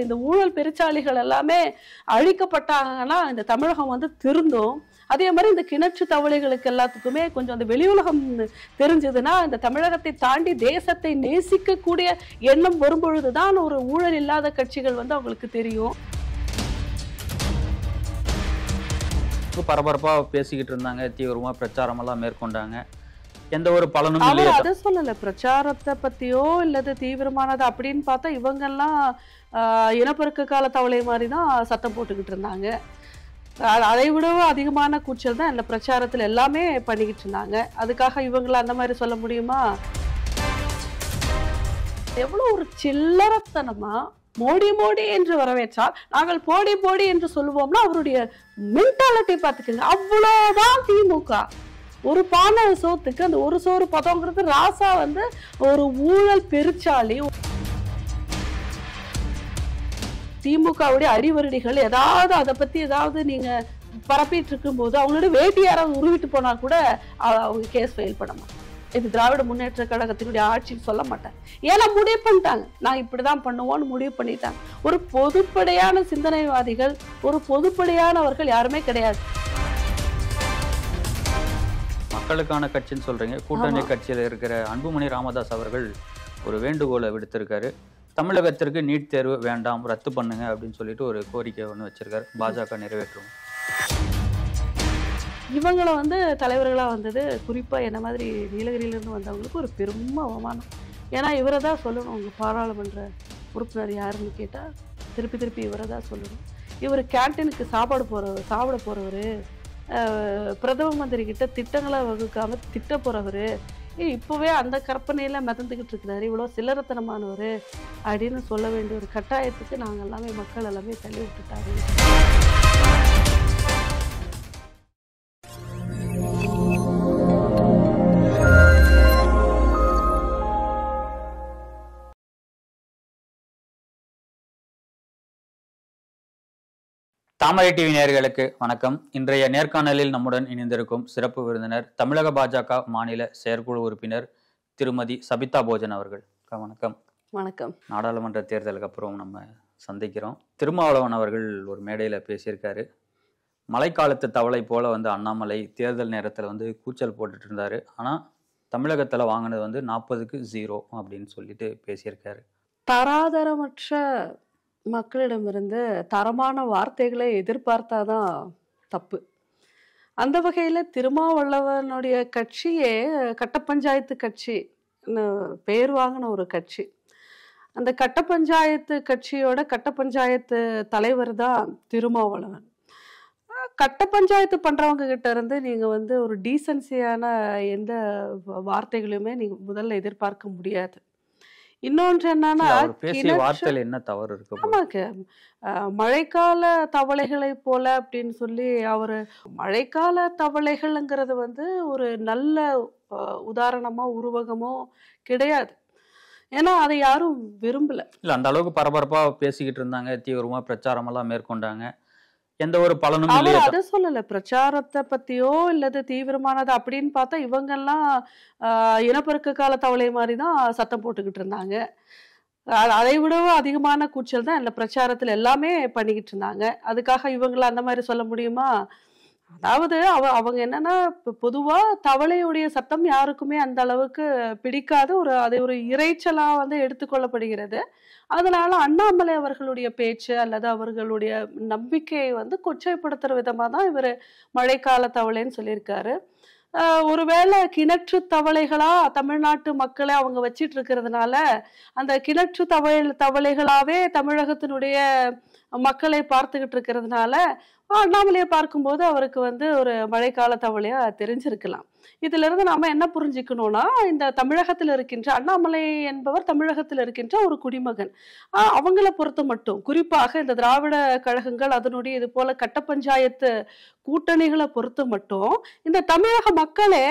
இந்த ஊழல் பெருச்சாளிகள் எல்லாமே அழிக்கப்பட்டாங்கன்னா இந்த தமிழகம் வந்து திருந்தும் அதே மாதிரி இந்த கிணற்று தவளைகளுக்கு எல்லாத்துக்குமே கொஞ்சம் அந்த வெளி உலகம் தெரிஞ்சதுன்னா இந்த தமிழகத்தை தாண்டி தேசத்தை நேசிக்கக்கூடிய எண்ணம் வரும்பொழுது தான் ஒரு ஊழல் இல்லாத கட்சிகள் வந்து அவங்களுக்கு தெரியும் பரபரப்பாக பேசிக்கிட்டு இருந்தாங்க தீவிரமாக பிரச்சாரமெல்லாம் மேற்கொண்டாங்க எந்த ஒரு பலனும் அதை சொல்லலை பிரச்சாரத்தை பற்றியோ இல்லது தீவிரமானது அப்படின்னு பார்த்தா இவங்கெல்லாம் இனப்பெருக்க கால தவளை மாதிரி தான் சத்தம் போட்டுக்கிட்டு இருந்தாங்க அதை விடவும் அதிகமான கூச்சல் தான் இந்த பிரச்சாரத்தில் எல்லாமே பண்ணிக்கிட்டு இருந்தாங்க அதுக்காக இவங்களை அந்த மாதிரி சொல்ல முடியுமா எவ்வளோ ஒரு சில்லறத்தனமா மோடி மோடி என்று வரவேற்றால் நாங்கள் போடி போடி என்று சொல்லுவோம்னா அவருடைய மென்டாலிட்டி பார்த்துக்கோங்க அவ்வளோதான் திமுக ஒரு பானை சோத்துக்கு அந்த ஒரு சோறு பதங்கிறது ராசா வந்து ஒரு ஊழல் பெருச்சாலி திமுகவுடைய அறிவருடிகள் ஏதாவது அதை பத்தி ஏதாவது நீங்க பரப்பிட்டு இருக்கும் போது அவங்களோட வேட்டி யாராவது உருவிட்டு போனா கூட அவங்க கேஸ் ஃபைல் பண்ண மாட்டாங்க இது திராவிட முன்னேற்ற கழகத்தினுடைய ஆட்சின்னு சொல்ல மாட்டேன் ஏன்னா முடிவு பண்ணிட்டாங்க நான் இப்படிதான் பண்ணுவோன்னு முடிவு பண்ணிட்டாங்க ஒரு பொதுப்படையான சிந்தனைவாதிகள் ஒரு பொதுப்படையானவர்கள் யாருமே கிடையாது மக்களுக்கான கட்சின்னு சொல்றீங்க கூட்டணி கட்சியில் இருக்கிற அன்புமணி ராமதாஸ் அவர்கள் ஒரு வேண்டுகோளை விடுத்திருக்காரு தமிழகத்திற்கு நீட் தேர்வு வேண்டாம் ரத்து பண்ணுங்க அப்படின்னு சொல்லிட்டு ஒரு கோரிக்கை ஒன்று வச்சிருக்காரு பாஜக நிறைவேற்றும் இவங்கள வந்து தலைவர்களாக வந்தது குறிப்பாக என்ன மாதிரி நீலகிரியிலேருந்து வந்தவங்களுக்கு ஒரு பெரும் அவமானம் ஏன்னா இவரை தான் சொல்லணும் உங்கள் பாராளுமன்ற உறுப்பினர் யாருன்னு கேட்டால் திருப்பி திருப்பி இவரை தான் சொல்லணும் இவர் கேன்டீனுக்கு சாப்பாடு போகிறவர் சாப்பிட போகிறவர் பிரதம மந்திரி கிட்ட திட்டங்களை வகுக்காமல் திட்ட போகிறவர் இப்போவே அந்த கற்பனையில் மிதந்துக்கிட்டு இருக்கிறாரு இவ்வளோ சில்லறத்தனமானவர் அப்படின்னு சொல்ல வேண்டிய ஒரு கட்டாயத்துக்கு நாங்கள் எல்லாமே மக்கள் எல்லாமே தள்ளி விட்டுட்டாரு தாமரை டிவி நேர்களுக்கு வணக்கம் இன்றைய நேர்காணலில் நம்முடன் இணைந்திருக்கும் சிறப்பு விருந்தினர் தமிழக பாஜக மாநில செயற்குழு உறுப்பினர் திருமதி சபிதா போஜன் அவர்கள் வணக்கம் வணக்கம் நாடாளுமன்ற தேர்தலுக்கு அப்புறம் நம்ம சந்திக்கிறோம் திருமாவளவன் அவர்கள் ஒரு மேடையில் பேசியிருக்காரு மழைக்காலத்து தவளை போல வந்து அண்ணாமலை தேர்தல் நேரத்தில் வந்து கூச்சல் போட்டுட்டு இருந்தாரு ஆனால் தமிழகத்தில் வாங்கினது வந்து நாற்பதுக்கு ஜீரோ அப்படின்னு சொல்லிட்டு பேசியிருக்காரு தராதரமற்ற மக்களிடமிருந்து தரமான வார்த்தைகளை எதிர்பார்த்தாதான் தப்பு அந்த வகையில் திருமாவளவனுடைய கட்சியே கட்ட பஞ்சாயத்து கட்சி பேர் வாங்கின ஒரு கட்சி அந்த கட்ட பஞ்சாயத்து கட்சியோட கட்ட பஞ்சாயத்து தலைவர் தான் திருமாவளவன் கட்ட பஞ்சாயத்து பண்ணுறவங்க கிட்ட இருந்து நீங்கள் வந்து ஒரு டீசன்சியான எந்த வார்த்தைகளையுமே நீங்கள் முதல்ல எதிர்பார்க்க முடியாது இன்னொன்று என்னன்னா வார்த்தையில என்ன தவறு இருக்கு ஆமாக்கு மழைக்கால தவளைகளை போல அப்படின்னு சொல்லி அவர் மழைக்கால தவளைகள்ங்கிறது வந்து ஒரு நல்ல உதாரணமோ உருவகமோ கிடையாது ஏன்னா அதை யாரும் விரும்பல இல்லை அந்த அளவுக்கு பரபரப்பாக பேசிக்கிட்டு இருந்தாங்க தீவிரமாக பிரச்சாரமெல்லாம் மேற்கொண்டாங்க எந்த ஒரு பலனும் இல்லையா சொல்லல பிரச்சாரத்தை பத்தியோ இல்லது தீவிரமானது அப்படின்னு பார்த்தா இவங்க எல்லாம் இனப்பெருக்க கால தவளை மாதிரிதான் சத்தம் போட்டுக்கிட்டு இருந்தாங்க அதை விடவும் அதிகமான கூச்சல் தான் இந்த பிரச்சாரத்துல எல்லாமே பண்ணிக்கிட்டு இருந்தாங்க அதுக்காக இவங்களை அந்த மாதிரி சொல்ல முடியுமா அதாவது அவ அவங்க என்னன்னா பொதுவா தவளையுடைய சத்தம் யாருக்குமே அந்த அளவுக்கு பிடிக்காத ஒரு அதை ஒரு இறைச்சலா வந்து எடுத்துக்கொள்ளப்படுகிறது அதனால அண்ணாமலை அவர்களுடைய பேச்சு அல்லது அவர்களுடைய நம்பிக்கையை வந்து கொச்சைப்படுத்துற விதமா தான் இவர் மழைக்கால தவளைன்னு சொல்லியிருக்காரு ஒருவேளை கிணற்று தவளைகளா தமிழ்நாட்டு மக்களை அவங்க வச்சிட்டு இருக்கிறதுனால அந்த கிணற்று தவளை தவளைகளாவே தமிழகத்தினுடைய மக்களை பார்த்துக்கிட்டு இருக்கிறதுனால அண்ணாமலையை பார்க்கும்போது அவருக்கு வந்து ஒரு மழைக்கால தவளையாக தெரிஞ்சிருக்கலாம் இதுல இருந்து நாம என்ன புரிஞ்சுக்கணும்னா இந்த தமிழகத்தில் இருக்கின்ற அண்ணாமலை என்பவர் தமிழகத்தில் இருக்கின்ற ஒரு குடிமகன் அவங்கள பொறுத்த மட்டும் குறிப்பாக இந்த திராவிட கழகங்கள் அதனுடைய இது போல கட்ட பஞ்சாயத்து கூட்டணிகளை பொறுத்த மட்டும் இந்த தமிழக மக்களே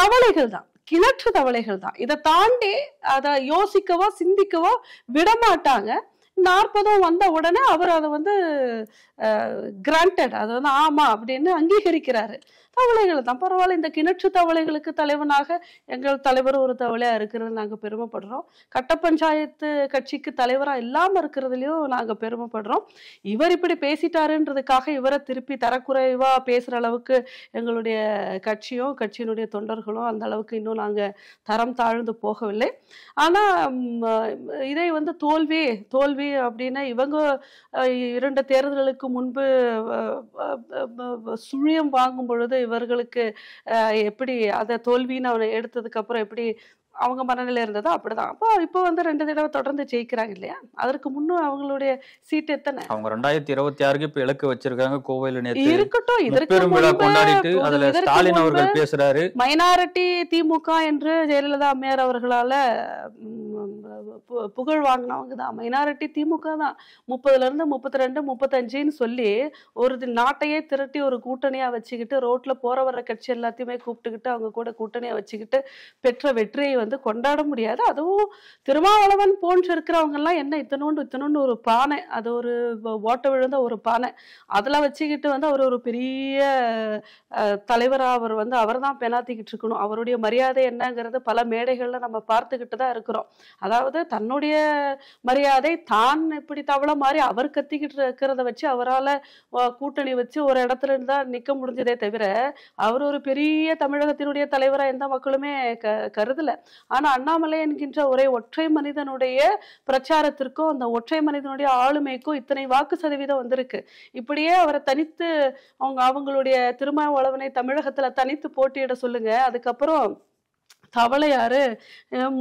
தவளைகள் தான் கிணற்று தவளைகள் தான் இதை தாண்டி அதை யோசிக்கவோ சிந்திக்கவோ விடமாட்டாங்க நாற்பதும் வந்த உடனே அவர் அதை வந்து கிராண்டட் அது வந்து ஆமா அப்படின்னு அங்கீகரிக்கிறாரு தவளைகள் தான் பரவாயில்ல இந்த கிணற்று தவளைகளுக்கு தலைவனாக எங்கள் தலைவர் ஒரு தவளையா இருக்கிறது நாங்கள் பெருமைப்படுறோம் கட்ட பஞ்சாயத்து கட்சிக்கு தலைவராக இல்லாமல் இருக்கிறதுலையும் நாங்கள் பெருமைப்படுறோம் இவர் இப்படி பேசிட்டாருன்றதுக்காக இவரை திருப்பி தரக்குறைவாக பேசுகிற அளவுக்கு எங்களுடைய கட்சியும் கட்சியினுடைய தொண்டர்களும் அந்த அளவுக்கு இன்னும் நாங்கள் தரம் தாழ்ந்து போகவில்லை ஆனால் இதை வந்து தோல்வி தோல்வி அப்படின்னா இவங்க இரண்டு தேர்தல்களுக்கு முன்பு சுழியம் வாங்கும் பொழுது இவர்களுக்கு எப்படி அதை தோல்வின்னு அவனை எடுத்ததுக்கு அப்புறம் எப்படி அவங்க மனநிலை இருந்ததோ அப்படிதான் அப்போ இப்போ வந்து ரெண்டு தடவை தொடர்ந்து ஜெயிக்கிறாங்க இல்லையா அதற்கு முன்னும் அவங்களுடைய சீட் எத்தனை அவங்க ரெண்டாயிரத்தி இருபத்தி ஆறுக்கு இப்ப இலக்கு வச்சிருக்காங்க கோவையில் இருக்கட்டும் இதற்கு ஸ்டாலின் அவர்கள் பேசுறாரு மைனாரிட்டி திமுக என்று ஜெயலலிதா அம்மையார் அவர்களால புகழ் வாங்கினவங்க தான் மைனாரிட்டி திமுக தான் முப்பதுல இருந்து முப்பத்தி ரெண்டு முப்பத்தஞ்சுன்னு சொல்லி ஒரு நாட்டையே திரட்டி ஒரு கூட்டணியா வச்சுக்கிட்டு ரோட்ல போற வர கட்சி எல்லாத்தையுமே கூப்பிட்டுக்கிட்டு அவங்க கூட கூட்டணியா வச்சுக்கிட்டு பெற்ற வெற்றியை வந்து கொண்டாட முடியாது அதுவும் திருமாவளவன் போன்று இருக்கிறவங்கெல்லாம் என்ன இத்தனோண்டு இத்தனோண்டு ஒரு பானை அது ஒரு ஓட்ட விழுந்த ஒரு பானை அதில் வச்சுக்கிட்டு வந்து அவர் ஒரு பெரிய தலைவராக அவர் வந்து அவர் தான் பெனாத்திக்கிட்டு இருக்கணும் அவருடைய மரியாதை என்னங்கிறது பல மேடைகளில் நம்ம பார்த்துக்கிட்டு தான் இருக்கிறோம் அதாவது தன்னுடைய மரியாதை தான் இப்படி தவளை மாதிரி அவர் கத்திக்கிட்டு இருக்கிறத வச்சு அவரால் கூட்டணி வச்சு ஒரு இடத்துல இருந்தால் நிற்க முடிஞ்சதே தவிர அவர் ஒரு பெரிய தமிழகத்தினுடைய தலைவராக எந்த மக்களுமே க கருதலை ஆனா அண்ணாமலை என்கின்ற ஒரே ஒற்றை மனிதனுடைய பிரச்சாரத்திற்கும் அந்த ஒற்றை மனிதனுடைய ஆளுமைக்கும் இத்தனை வாக்கு சதவீதம் வந்திருக்கு இப்படியே அவரை தனித்து அவங்க அவங்களுடைய திருமாவளவனை தமிழகத்துல தனித்து போட்டியிட சொல்லுங்க அதுக்கப்புறம் தவளை யாரு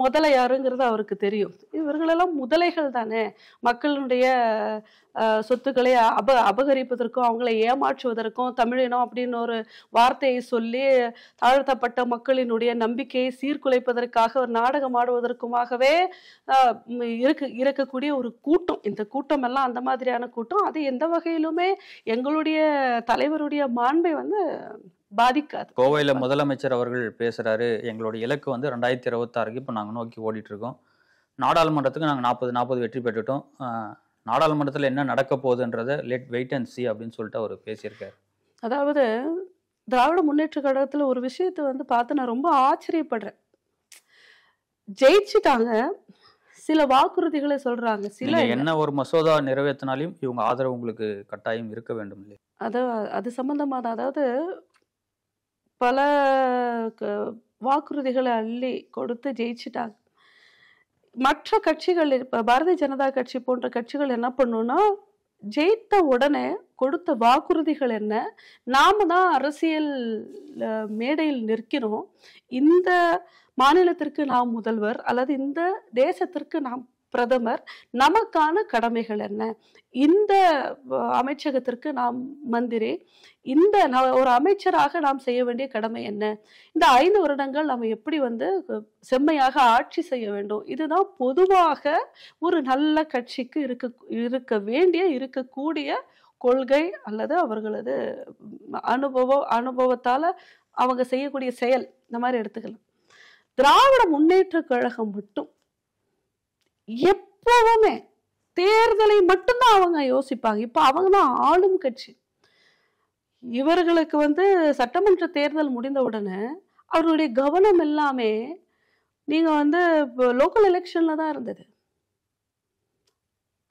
முதலை யாருங்கிறது அவருக்கு தெரியும் இவர்களெல்லாம் முதலைகள் தானே மக்களுடைய சொத்துக்களை அப அபகரிப்பதற்கும் அவங்களை ஏமாற்றுவதற்கும் தமிழினம் அப்படின்னு ஒரு வார்த்தையை சொல்லி தாழ்த்தப்பட்ட மக்களினுடைய நம்பிக்கையை சீர்குலைப்பதற்காக ஒரு நாடகம் ஆடுவதற்குமாகவே இருக்கு இருக்கக்கூடிய ஒரு கூட்டம் இந்த கூட்டம் எல்லாம் அந்த மாதிரியான கூட்டம் அது எந்த வகையிலுமே எங்களுடைய தலைவருடைய மாண்பை வந்து பாதிக்காது கோவையில முதலமைச்சர் அவர்கள் பேசுறாரு எங்களுடைய இலக்கு வந்து ரெண்டாயிரத்தி இருபத்தாறுக்கு இப்போ நாங்கள் நோக்கி ஓடிட்டு இருக்கோம் நாடாளுமன்றத்துக்கு நாங்கள் நாற்பது நாற்பது வெற்றி பெற்றுட்டோம் நாடாளுமன்றத்தில் என்ன நடக்க போகுதுன்றத லெட் வெயிட் அண்ட் சி அப்படின்னு சொல்லிட்டு அவர் பேசியிருக்காரு அதாவது திராவிட முன்னேற்ற கழகத்தில் ஒரு விஷயத்தை வந்து பார்த்து நான் ரொம்ப ஆச்சரியப்படுறேன் ஜெயிச்சுட்டாங்க சில வாக்குறுதிகளை சொல்றாங்க சில என்ன ஒரு மசோதா நிறைவேற்றினாலையும் இவங்க ஆதரவு உங்களுக்கு கட்டாயம் இருக்க வேண்டும் இல்லையா அது அது சம்பந்தமாக அதாவது பல வாக்குறுதிகளை அள்ளி கொடுத்து ஜெயிச்சிட்டாங்க மற்ற கட்சிகள் இப்போ பாரதிய ஜனதா கட்சி போன்ற கட்சிகள் என்ன பண்ணுன்னா ஜெயித்த உடனே கொடுத்த வாக்குறுதிகள் என்ன நாம தான் அரசியல் மேடையில் நிற்கிறோம் இந்த மாநிலத்திற்கு நாம் முதல்வர் அல்லது இந்த தேசத்திற்கு நாம் பிரதமர் நமக்கான கடமைகள் என்ன இந்த அமைச்சகத்திற்கு நாம் மந்திரி இந்த ஒரு அமைச்சராக நாம் செய்ய வேண்டிய கடமை என்ன இந்த ஐந்து வருடங்கள் நம்ம எப்படி வந்து செம்மையாக ஆட்சி செய்ய வேண்டும் இதுதான் பொதுவாக ஒரு நல்ல கட்சிக்கு இருக்க இருக்க வேண்டிய இருக்கக்கூடிய கொள்கை அல்லது அவர்களது அனுபவம் அனுபவத்தால் அவங்க செய்யக்கூடிய செயல் இந்த மாதிரி எடுத்துக்கலாம் திராவிட முன்னேற்ற கழகம் மட்டும் எப்பவுமே தேர்தலை மட்டும்தான் அவங்க யோசிப்பாங்க இப்போ அவங்க தான் ஆளும் கட்சி இவர்களுக்கு வந்து சட்டமன்ற தேர்தல் முடிந்த உடனே அவர்களுடைய கவனம் எல்லாமே நீங்கள் வந்து லோக்கல் எலெக்ஷனில் தான் இருந்தது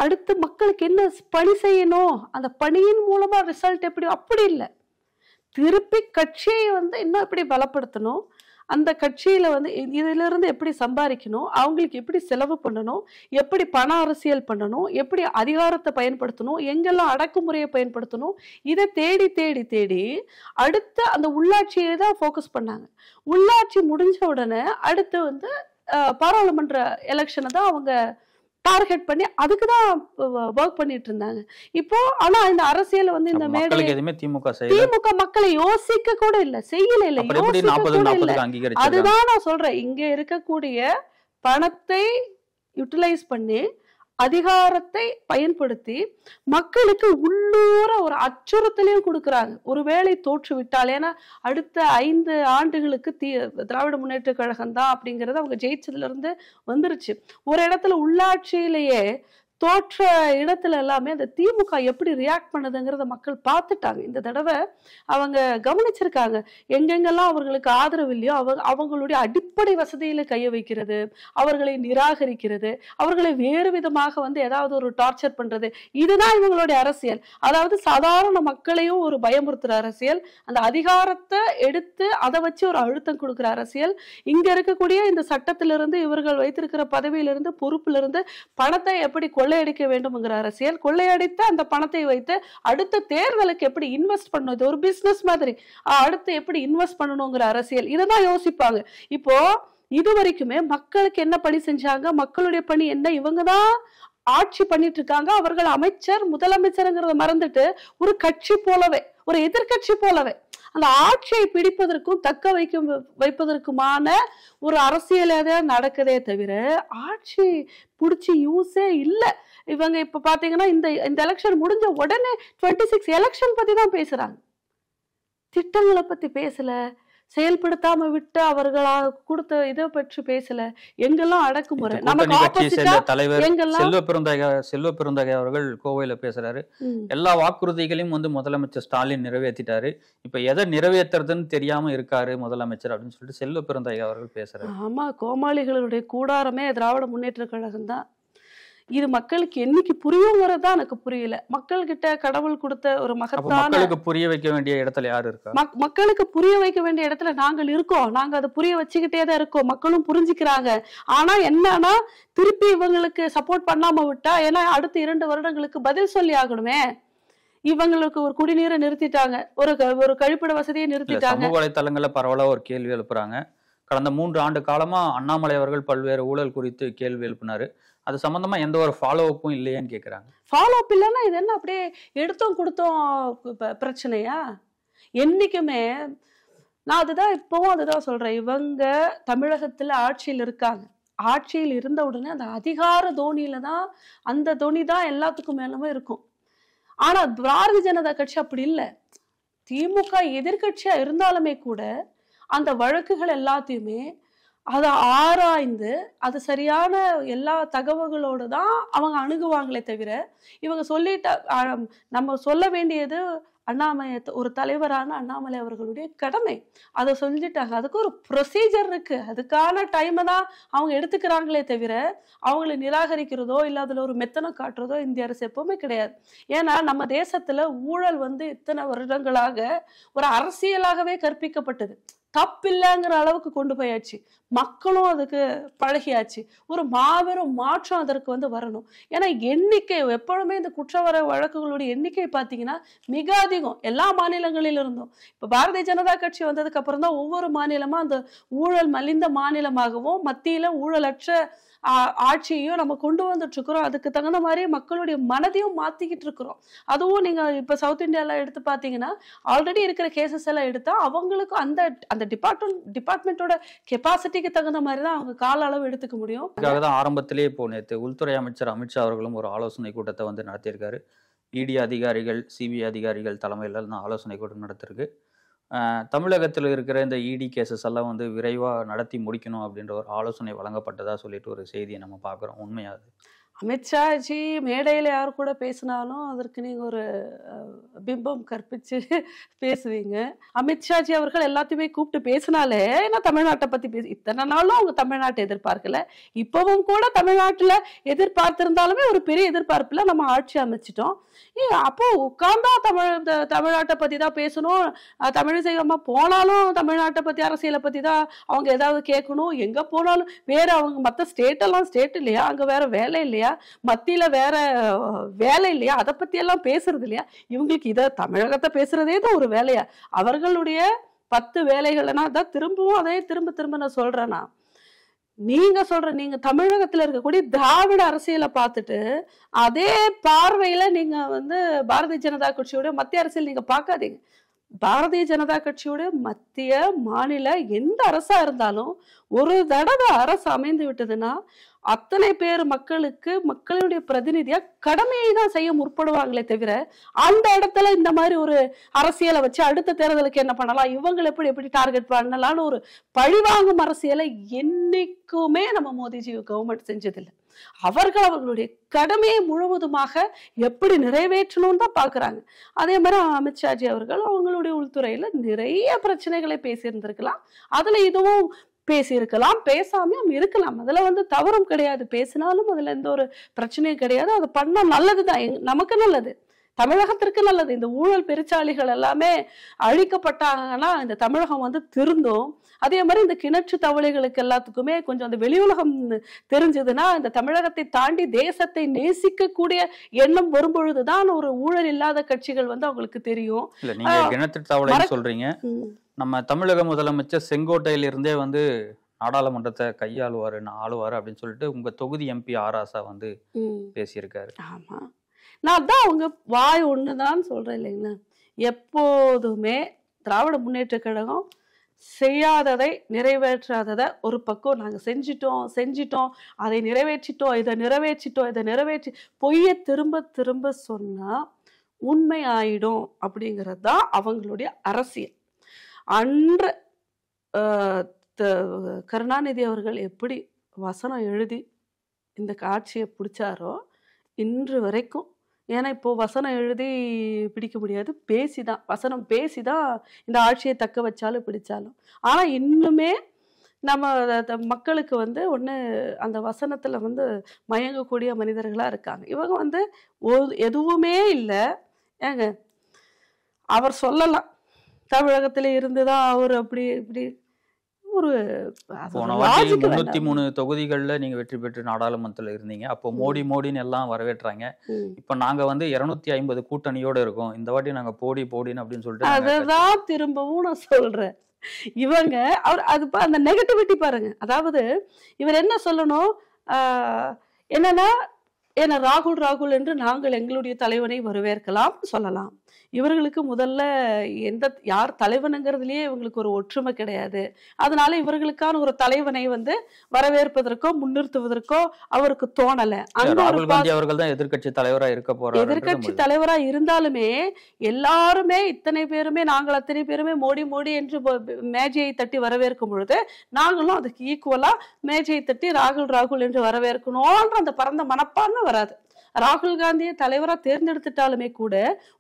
அடுத்து மக்களுக்கு என்ன பணி செய்யணும் அந்த பணியின் மூலமாக ரிசல்ட் எப்படி அப்படி இல்லை திருப்பி கட்சியை வந்து இன்னும் எப்படி பலப்படுத்தணும் அந்த கட்சியில் வந்து இதிலிருந்து எப்படி சம்பாதிக்கணும் அவங்களுக்கு எப்படி செலவு பண்ணணும் எப்படி பண அரசியல் பண்ணணும் எப்படி அதிகாரத்தை பயன்படுத்தணும் எங்கெல்லாம் அடக்குமுறையை பயன்படுத்தணும் இதை தேடி தேடி தேடி அடுத்த அந்த உள்ளாட்சியை தான் ஃபோக்கஸ் பண்ணாங்க உள்ளாட்சி முடிஞ்ச உடனே அடுத்து வந்து பாராளுமன்ற எலெக்ஷனை தான் அவங்க டார்கெட் பண்ணி அதுக்கு தான் ஒர்க் பண்ணிட்டு இருந்தாங்க இப்போ ஆனா இந்த அரசியல் வந்து இந்த மேடை திமுக திமுக மக்களை யோசிக்க கூட இல்ல செய்யல இல்ல அதுதான் நான் சொல்றேன் இங்க இருக்கக்கூடிய பணத்தை யூட்டிலைஸ் பண்ணி அதிகாரத்தை பயன்படுத்தி மக்களுக்கு உள்ளூர ஒரு அச்சுறுத்தலையும் கொடுக்குறாங்க ஒருவேளை தோற்று விட்டால் ஏன்னா அடுத்த ஐந்து ஆண்டுகளுக்கு தீ திராவிட முன்னேற்ற கழகம் தான் அப்படிங்கிறது அவங்க ஜெயிச்சதுல இருந்து வந்துருச்சு ஒரு இடத்துல உள்ளாட்சியிலேயே தோற்ற இடத்துல எல்லாமே அந்த திமுக எப்படி ரியாக்ட் பண்ணுதுங்கிறத மக்கள் பார்த்துட்டாங்க இந்த தடவை அவங்க கவனிச்சிருக்காங்க எங்கெங்கெல்லாம் அவர்களுக்கு ஆதரவு இல்லையோ அவ அவங்களுடைய அடிப்படை வசதியில் கைய வைக்கிறது அவர்களை நிராகரிக்கிறது அவர்களை வேறு விதமாக வந்து ஏதாவது ஒரு டார்ச்சர் பண்ணுறது இதுதான் இவங்களுடைய அரசியல் அதாவது சாதாரண மக்களையும் ஒரு பயமுறுத்துகிற அரசியல் அந்த அதிகாரத்தை எடுத்து அதை வச்சு ஒரு அழுத்தம் கொடுக்குற அரசியல் இங்கே இருக்கக்கூடிய இந்த சட்டத்திலிருந்து இவர்கள் வைத்திருக்கிற பதவியிலிருந்து பொறுப்பிலிருந்து பணத்தை எப்படி கொள்ள கொள்ளையடிக்க வேண்டும்ங்கிற அரசியல் கொள்ளையடித்து அந்த பணத்தை வைத்து அடுத்த தேர்தலுக்கு எப்படி இன்வெஸ்ட் இது ஒரு பிசினஸ் மாதிரி அடுத்து எப்படி இன்வெஸ்ட் பண்ணணுங்கிற அரசியல் இதுதான் யோசிப்பாங்க இப்போ இது வரைக்குமே மக்களுக்கு என்ன பணி செஞ்சாங்க மக்களுடைய பணி என்ன இவங்க தான் ஆட்சி பண்ணிட்டு இருக்காங்க அவர்கள் அமைச்சர் முதலமைச்சருங்கிறத மறந்துட்டு ஒரு கட்சி போலவே ஒரு எதிர்கட்சி போலவே அந்த ஆட்சியை பிடிப்பதற்கும் தக்க வைக்கும் வைப்பதற்குமான ஒரு அரசியலே நடக்குதே தவிர ஆட்சி பிடிச்சி யூஸே இல்லை இவங்க இப்போ பார்த்தீங்கன்னா இந்த இந்த எலெக்ஷன் முடிஞ்ச உடனே டுவெண்ட்டி சிக்ஸ் எலெக்ஷன் பற்றி தான் பேசுகிறாங்க திட்டங்களை பற்றி பேசலை செயல்படுத்தாம விட்டு அவர்களாக கொடுத்த இதை பற்றி பேசல எங்கெல்லாம் அடக்குமுறை தலைவர் செல்வ பெருந்தக செல்வ பெருந்தக அவர்கள் கோவையில பேசுறாரு எல்லா வாக்குறுதிகளையும் வந்து முதலமைச்சர் ஸ்டாலின் நிறைவேற்றிட்டாரு இப்ப எதை நிறைவேற்றுறதுன்னு தெரியாம இருக்காரு முதலமைச்சர் அப்படின்னு சொல்லிட்டு செல்வ பெருந்தக அவர்கள் பேசுறாரு ஆமா கோமாளிகளுடைய கூடாரமே திராவிட முன்னேற்ற கழகம் தான் இது மக்களுக்கு என்னைக்கு புரியுங்கிறது தான் எனக்கு புரியல மக்கள்கிட்ட கடவுள் கொடுத்த ஒரு மகத்தான புரிய வைக்க வேண்டிய இடத்துல யாரு இருக்கா மக்களுக்கு புரிய வைக்க வேண்டிய இடத்துல நாங்கள் இருக்கோம் நாங்க அதை புரிய வச்சுக்கிட்டே தான் இருக்கோம் மக்களும் புரிஞ்சுக்கிறாங்க ஆனா என்னன்னா திருப்பி இவங்களுக்கு சப்போர்ட் பண்ணாம விட்டா ஏன்னா அடுத்த இரண்டு வருடங்களுக்கு பதில் சொல்லி ஆகணுமே இவங்களுக்கு ஒரு குடிநீரை நிறுத்திட்டாங்க ஒரு ஒரு கழிப்பிட வசதியை நிறுத்திட்டாங்க வலைத்தளங்கள்ல பரவாயில்ல ஒரு கேள்வி எழுப்புறாங்க கடந்த மூன்று ஆண்டு காலமா அண்ணாமலை அவர்கள் பல்வேறு ஊழல் குறித்து கேள்வி எழுப்பினாரு அது சம்பந்தமா எந்த ஒரு ஃபாலோ அப்பும் இல்லையான்னு கேக்குறாங்க ஃபாலோ அப் இல்லைன்னா இது என்ன அப்படியே எடுத்தோம் கொடுத்தோம் பிரச்சனையா என்னைக்குமே நான் அதுதான் இப்பவும் அதுதான் சொல்றேன் இவங்க தமிழகத்துல ஆட்சியில் இருக்காங்க ஆட்சியில் இருந்த உடனே அந்த அதிகார தோனியில தான் அந்த தோனி தான் எல்லாத்துக்கும் மேலுமே இருக்கும் ஆனா பாரதிய ஜனதா கட்சி அப்படி இல்லை திமுக எதிர்கட்சியா இருந்தாலுமே கூட அந்த வழக்குகள் எல்லாத்தையுமே அதை ஆராய்ந்து அது சரியான எல்லா தகவல்களோடு தான் அவங்க அணுகுவாங்களே தவிர இவங்க சொல்லிட்ட நம்ம சொல்ல வேண்டியது அண்ணாமலை ஒரு தலைவரான அண்ணாமலை அவர்களுடைய கடமை அதை சொல்லிட்டாங்க அதுக்கு ஒரு ப்ரொசீஜர் இருக்கு அதுக்கான டைமை தான் அவங்க எடுத்துக்கிறாங்களே தவிர அவங்களை நிராகரிக்கிறதோ இல்லை அதில் ஒரு மெத்தனம் காட்டுறதோ இந்திய அரசு எப்பவுமே கிடையாது ஏன்னா நம்ம தேசத்துல ஊழல் வந்து இத்தனை வருடங்களாக ஒரு அரசியலாகவே கற்பிக்கப்பட்டது தப்பில்லைங்கிற அளவுக்கு கொண்டு போயாச்சு மக்களும் அதுக்கு பழகியாச்சு ஒரு மாபெரும் மாற்றம் அதற்கு வந்து வரணும் ஏன்னா எண்ணிக்கை எப்பொழுதுமே இந்த குற்றவர வழக்குகளுடைய எண்ணிக்கை பார்த்தீங்கன்னா மிக அதிகம் எல்லா மாநிலங்களில் இருந்தும் இப்போ பாரதிய ஜனதா கட்சி வந்ததுக்கு அப்புறம் தான் ஒவ்வொரு மாநிலமும் அந்த ஊழல் மலிந்த மாநிலமாகவும் மத்தியில் ஊழலற்ற ஆட்சியையும் நம்ம கொண்டு வந்துட்டு இருக்கிறோம் அதுக்கு தகுந்த மாதிரி மக்களுடைய மனதையும் மாத்திக்கிட்டு இருக்கிறோம் அதுவும் நீங்க இப்ப சவுத் இந்தியால எடுத்து பாத்தீங்கன்னா ஆல்ரெடி இருக்கிற கேசஸ் எல்லாம் எடுத்தா அவங்களுக்கும் அந்த அந்த டிபார்ட்மெண்ட் டிபார்ட்மெண்ட்டோட கெப்பாசிட்டி தேவைக்கு தகுந்த மாதிரி தான் அவங்க கால அளவு எடுத்துக்க முடியும் அதுக்காக தான் ஆரம்பத்திலேயே இப்போ நேற்று உள்துறை அமைச்சர் அமித்ஷா அவர்களும் ஒரு ஆலோசனை கூட்டத்தை வந்து நடத்தியிருக்காரு இடி e அதிகாரிகள் சிபிஐ அதிகாரிகள் தலைமையில் தான் ஆலோசனை கூட்டம் நடத்திருக்கு தமிழகத்தில் இருக்கிற இந்த இடி e கேசஸ் எல்லாம் வந்து விரைவாக நடத்தி முடிக்கணும் அப்படின்ற ஒரு ஆலோசனை வழங்கப்பட்டதாக சொல்லிட்டு ஒரு செய்தியை நம்ம பார்க்குறோம் உண்மையாது அமித்ஷாஜி மேடையில் யார் கூட பேசினாலும் அதற்கு நீங்கள் ஒரு பிம்பம் கற்பித்து பேசுவீங்க அமித்ஷாஜி அவர்கள் எல்லாத்தையுமே கூப்பிட்டு பேசினாலே ஏன்னா தமிழ்நாட்டை பற்றி பேசி இத்தனை நாளும் அவங்க தமிழ்நாட்டை எதிர்பார்க்கல இப்போவும் கூட தமிழ்நாட்டில் எதிர்பார்த்துருந்தாலுமே ஒரு பெரிய எதிர்பார்ப்பில் நம்ம ஆட்சி அமைச்சிட்டோம் அப்போ உட்கார்ந்தா தமிழ் தமிழ்நாட்டை பற்றி தான் பேசணும் தமிழிசை போனாலும் தமிழ்நாட்டை பற்றி அரசியலை பற்றி தான் அவங்க ஏதாவது கேட்கணும் எங்கே போனாலும் வேறு அவங்க மற்ற ஸ்டேட்டெல்லாம் ஸ்டேட் இல்லையா அங்கே வேறு வேலை இல்லையா இல்லையா மத்தியில வேற வேலை இல்லையா அதை எல்லாம் பேசுறது இல்லையா இவங்களுக்கு இதை தமிழகத்தை பேசுறதே தான் ஒரு வேலையா அவர்களுடைய பத்து வேலைகள்னா தான் திரும்பவும் அதே திரும்ப திரும்ப நான் சொல்றேன் நான் நீங்க சொல்ற நீங்க தமிழகத்துல இருக்கக்கூடிய திராவிட அரசியலை பார்த்துட்டு அதே பார்வையில நீங்க வந்து பாரதிய ஜனதா கட்சியோட மத்திய அரசியல் நீங்க பார்க்காதீங்க பாரதிய ஜனதா கட்சியோட மத்திய மாநில எந்த அரசா இருந்தாலும் ஒரு தடவை அரசு அமைந்து விட்டதுன்னா அத்தனை பேர் மக்களுக்கு மக்களுடைய பிரதிநிதியா கடமையை தான் செய்ய முற்படுவாங்களே தவிர அந்த இடத்துல இந்த மாதிரி ஒரு அரசியலை வச்சு அடுத்த தேர்தலுக்கு என்ன பண்ணலாம் இவங்களை எப்படி எப்படி டார்கெட் பண்ணலாம்னு ஒரு பழிவாங்கும் அரசியலை என்னைக்குமே நம்ம மோடிஜி கவர்மெண்ட் செஞ்சதில்லை அவர்கள் அவர்களுடைய கடமையை முழுவதுமாக எப்படி நிறைவேற்றணும்னு தான் பார்க்குறாங்க அதே மாதிரி அமித்ஷாஜி அவர்கள் அவங்களுடைய உள்துறையில் நிறைய பிரச்சனைகளை பேசியிருந்திருக்கலாம் அதில் இதுவும் பேசியிருக்கலாம் பேசாமையும் இருக்கலாம் அதில் வந்து தவறும் கிடையாது பேசினாலும் அதில் எந்த ஒரு பிரச்சனையும் கிடையாது அதை பண்ணால் நல்லது தான் நமக்கு நல்லது தமிழகத்திற்கு நல்லது இந்த ஊழல் பெருச்சாளிகள் எல்லாமே அழிக்கப்பட்டாங்கன்னா இந்த தமிழகம் வந்து திருந்தும் அதே மாதிரி இந்த கிணற்று தவளைகளுக்கு எல்லாத்துக்குமே கொஞ்சம் அந்த வெளி உலகம் தெரிஞ்சதுன்னா இந்த தமிழகத்தை தாண்டி தேசத்தை நேசிக்கக்கூடிய எண்ணம் வரும்பொழுதுதான் ஒரு ஊழல் இல்லாத கட்சிகள் வந்து அவங்களுக்கு தெரியும் நீங்க கிணற்று தவளை சொல்றீங்க நம்ம தமிழக முதலமைச்சர் செங்கோட்டையில இருந்தே வந்து நாடாளுமன்றத்தை கையாளுவாரு நான் ஆளுவாரு அப்படின்னு சொல்லிட்டு உங்க தொகுதி எம்பி ஆராசா வந்து பேசியிருக்காரு ஆமா நான் தான் அவங்க வாய் ஒன்று தான் சொல்கிறேன் இல்லைங்கண்ணா எப்போதுமே திராவிட முன்னேற்ற கழகம் செய்யாததை நிறைவேற்றாததை ஒரு பக்கம் நாங்கள் செஞ்சிட்டோம் செஞ்சிட்டோம் அதை நிறைவேற்றிட்டோம் இதை நிறைவேற்றிட்டோம் இதை நிறைவேற்றி பொய்யை திரும்ப திரும்ப சொன்னால் உண்மை ஆயிடும் அப்படிங்கிறது தான் அவங்களுடைய அரசியல் அன்று கருணாநிதி அவர்கள் எப்படி வசனம் எழுதி இந்த காட்சியை பிடிச்சாரோ இன்று வரைக்கும் ஏன்னா இப்போது வசனம் எழுதி பிடிக்க முடியாது பேசி தான் வசனம் பேசி தான் இந்த ஆட்சியை தக்க வச்சாலும் பிடிச்சாலும் ஆனால் இன்னுமே நம்ம மக்களுக்கு வந்து ஒன்று அந்த வசனத்தில் வந்து மயங்கக்கூடிய மனிதர்களாக இருக்காங்க இவங்க வந்து எதுவுமே இல்லை ஏங்க அவர் சொல்லலாம் தமிழகத்தில் இருந்து தான் அவர் அப்படி இப்படி ஒரு போன வாட்டி முன்னூத்தி மூணு தொகுதிகளில் நீங்க வெற்றி பெற்று நாடாளுமன்றத்தில் இருந்தீங்க அப்போ மோடி மோடின்னு எல்லாம் வரவேற்றாங்க இப்ப நாங்க வந்து இருநூத்தி ஐம்பது கூட்டணியோட இருக்கோம் இந்த வாட்டி நாங்க போடி போடின்னு அப்படின்னு சொல்லிட்டு அதான் திரும்பவும் நான் சொல்றேன் இவங்க அவர் அது அந்த நெகட்டிவிட்டி பாருங்க அதாவது இவர் என்ன சொல்லணும் என்னன்னா ஏன்னா ராகுல் ராகுல் என்று நாங்கள் எங்களுடைய தலைவனை வரவேற்கலாம் சொல்லலாம் இவர்களுக்கு முதல்ல எந்த யார் தலைவனுங்கிறதுலயே இவங்களுக்கு ஒரு ஒற்றுமை கிடையாது அதனால இவர்களுக்கான ஒரு தலைவனை வந்து வரவேற்பதற்கோ முன்னிறுத்துவதற்கோ அவருக்கு தோணல தான் எதிர்கட்சி தலைவரா இருக்க போற எதிர்கட்சி தலைவரா இருந்தாலுமே எல்லாருமே இத்தனை பேருமே நாங்கள் அத்தனை பேருமே மோடி மோடி என்று மேஜையை தட்டி வரவேற்கும் பொழுது நாங்களும் அதுக்கு ஈக்குவலா மேஜையை தட்டி ராகுல் ராகுல் என்று வரவேற்கணும்ன்ற அந்த பரந்த மனப்பான்மை வராது ராகுல் காந்தியை தலைவராக தேர்ந்தெடுத்துட்டாலுமே கூட